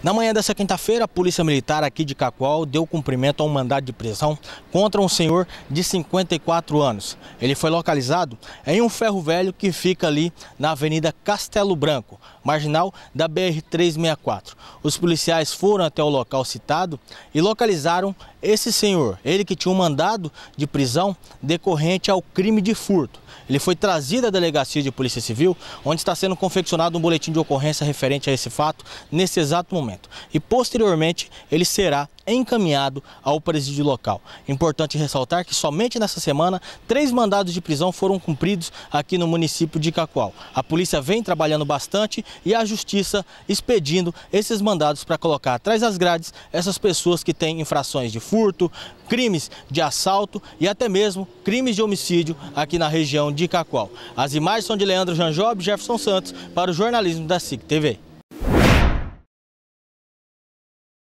Na manhã dessa quinta-feira, a Polícia Militar aqui de Cacoal deu cumprimento a um mandado de prisão contra um senhor de 54 anos. Ele foi localizado em um ferro velho que fica ali na Avenida Castelo Branco, marginal da BR-364. Os policiais foram até o local citado e localizaram esse senhor, ele que tinha um mandado de prisão decorrente ao crime de furto. Ele foi trazido à delegacia de Polícia Civil, onde está sendo confeccionado um boletim de ocorrência referente a esse fato nesse exato momento momento. E posteriormente ele será encaminhado ao presídio local. Importante ressaltar que somente nessa semana três mandados de prisão foram cumpridos aqui no município de Cacoal. A polícia vem trabalhando bastante e a justiça expedindo esses mandados para colocar atrás das grades essas pessoas que têm infrações de furto, crimes de assalto e até mesmo crimes de homicídio aqui na região de Cacoal. As imagens são de Leandro Janjob e Jefferson Santos para o jornalismo da SIC TV.